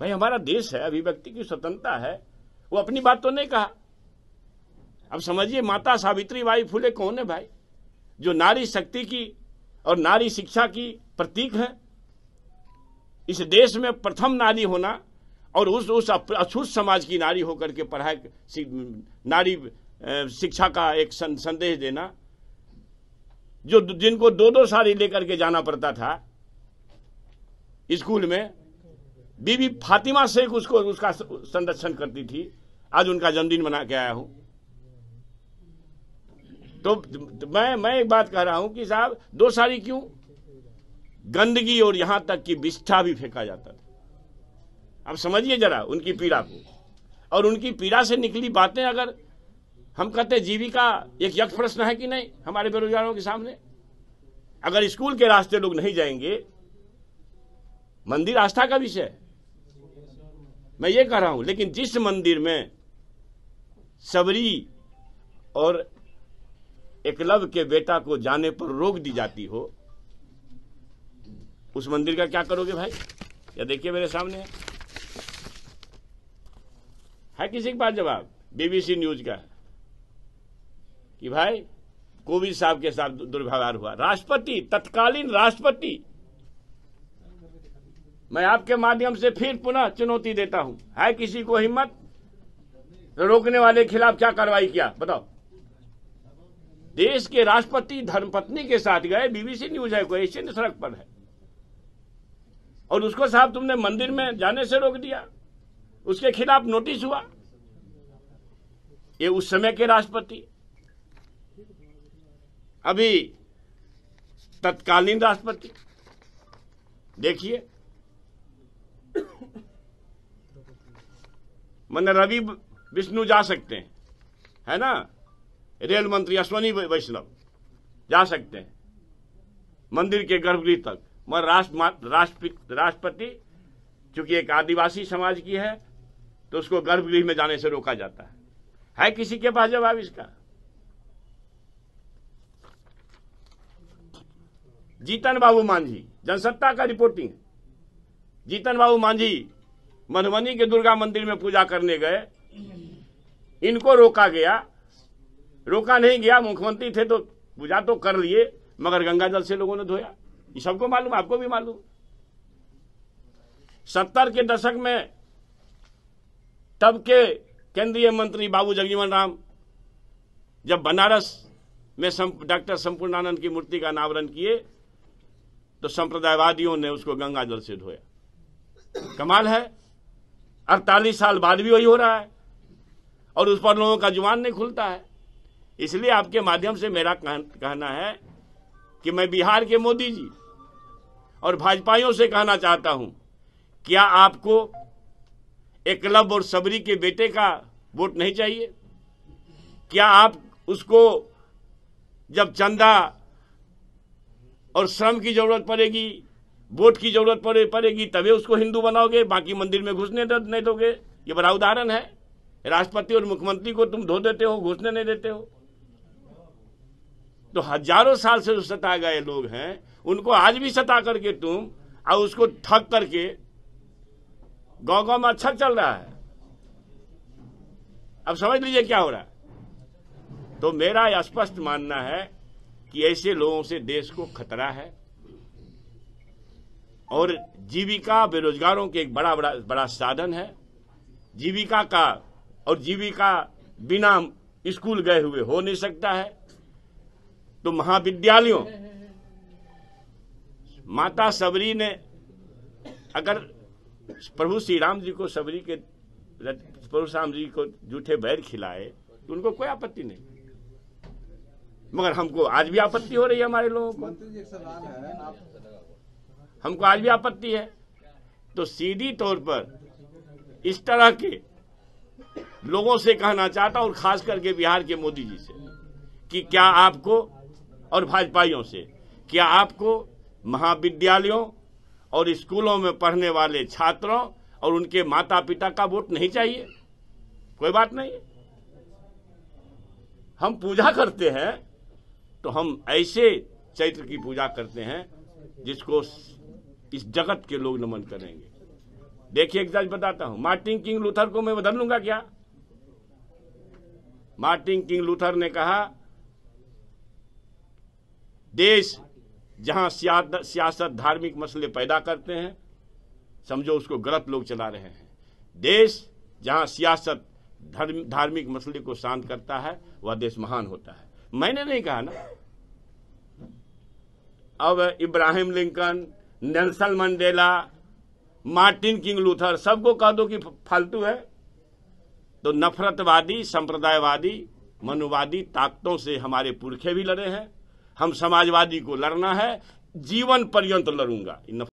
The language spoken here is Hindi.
भाई हमारा देश है अभिव्यक्ति की स्वतंत्रता है वो अपनी बात तो नहीं कहा अब समझिए माता सावित्री बाई फूले कौन है भाई जो नारी शक्ति की और नारी शिक्षा की प्रतीक है इस देश में प्रथम नारी होना और उस उस अछूत समाज की नारी होकर के पढ़ाई नारी शिक्षा का एक संदेश देना जो जिनको दो दो साड़ी लेकर के जाना पड़ता था स्कूल में बीबी फातिमा शेख उसको उसका संरक्षण करती थी आज उनका जन्मदिन मना के आया हूं तो मैं मैं एक बात कह रहा हूं कि साहब दो साड़ी क्यों गंदगी और यहां तक कि बिस्ठा भी फेंका जाता था अब समझिए जरा उनकी पीड़ा को और उनकी पीड़ा से निकली बातें अगर हम कहते जीविका एक यक्ष प्रश्न है कि नहीं हमारे बेरोजगारों के सामने अगर स्कूल के रास्ते लोग नहीं जाएंगे मंदिर आस्था का विषय है मैं ये कह रहा हूं लेकिन जिस मंदिर में सबरी और एकलव के बेटा को जाने पर रोक दी जाती हो उस मंदिर का क्या करोगे भाई या देखिए मेरे सामने है, है किसी के पास जवाब बीबीसी न्यूज का कि भाई कोविंद साहब के साथ दुर्व्यवहार हुआ राष्ट्रपति तत्कालीन राष्ट्रपति मैं आपके माध्यम से फिर पुनः चुनौती देता हूं है किसी को हिम्मत रोकने वाले खिलाफ क्या कार्रवाई किया बताओ देश के राष्ट्रपति धर्मपत्नी के साथ गए बीबीसी न्यूज है कोई ऐसे सड़क पर है और उसको साहब तुमने मंदिर में जाने से रोक दिया उसके खिलाफ नोटिस हुआ ये उस समय के राष्ट्रपति अभी तत्कालीन राष्ट्रपति देखिए मैंने रवि विष्णु जा सकते हैं है ना रेल मंत्री अश्वनी वैष्णव जा सकते हैं मंदिर के गर्भगृह तक राष्ट्रपति राश्ट, राष्ट्रपति चूंकि एक आदिवासी समाज की है तो उसको गर्भगृह में जाने से रोका जाता है है किसी के पास जवाब इसका जीतन बाबू मांझी जनसत्ता का रिपोर्टिंग जीतन बाबू मांझी मधुबनी के दुर्गा मंदिर में पूजा करने गए इनको रोका गया रोका नहीं गया मुख्यमंत्री थे तो पूजा तो कर लिए मगर गंगा जल से लोगों ने धोया ये सबको मालूम आपको भी मालूम सत्तर के दशक में तब के केंद्रीय मंत्री बाबू जगजीवन राम जब बनारस में डॉक्टर संपूर्णानंद की मूर्ति का अनावरण किए तो संप्रदायवादियों ने उसको गंगा जल से धोया कमाल है अड़तालीस साल बाद भी वही हो रहा है और उस पर लोगों का जुबान नहीं खुलता है इसलिए आपके माध्यम से मेरा कहना है कि मैं बिहार के मोदी जी और भाजपाइयों से कहना चाहता हूं क्या आपको एकलव और सबरी के बेटे का वोट नहीं चाहिए क्या आप उसको जब चंदा और श्रम की जरूरत पड़ेगी वोट की जरूरत पड़े पड़ेगी तभी उसको हिंदू बनाओगे बाकी मंदिर में घुसने नहीं दोगे ये बड़ा उदाहरण है राष्ट्रपति और मुख्यमंत्री को तुम धो देते हो घुसने नहीं देते हो तो हजारों साल से सता गए लोग हैं उनको आज भी सता करके तुम और उसको ठग करके गांव गांव में अच्छा चल रहा है अब समझ लीजिए क्या हो रहा है तो मेरा स्पष्ट मानना है कि ऐसे लोगों से देश को खतरा है और जीविका बेरोजगारों के एक बड़ा बड़ा बड़ा साधन है जीविका का और जीविका बिना स्कूल गए हुए हो नहीं सकता है तो महाविद्यालयों माता सबरी ने अगर प्रभु श्री राम जी को सबरी के प्रभु राम जी को जूठे बैर खिलाए तो उनको कोई आपत्ति नहीं मगर हमको आज भी आपत्ति हो रही है हमारे लोगों को हमको आज भी आपत्ति है तो सीधी तौर पर इस तरह के लोगों से कहना चाहता हूं और खास करके बिहार के मोदी जी से कि क्या आपको और भाजपाइयों से क्या आपको महाविद्यालयों और स्कूलों में पढ़ने वाले छात्रों और उनके माता पिता का वोट नहीं चाहिए कोई बात नहीं हम पूजा करते हैं तो हम ऐसे चैत्र की पूजा करते हैं जिसको इस जगत के लोग नमन करेंगे देखिए एक सच बताता हूं मार्टिन किंग लूथर को मैं बदल लूंगा क्या मार्टिन किंग लूथर ने कहा देश जहां सियासत धार्मिक मसले पैदा करते हैं समझो उसको गलत लोग चला रहे हैं देश जहां सियासत धार्मिक मसले को शांत करता है वह देश महान होता है मैंने नहीं कहा ना अब Abraham Lincoln Nelson Mandela Martin King Luther सबको कह दो कि फालतू है तो नफरतवादी संप्रदायवादी मनुवादी ताकतों से हमारे पुरखे भी लड़े हैं हम समाजवादी को लड़ना है जीवन पर्यंत लड़ूंगा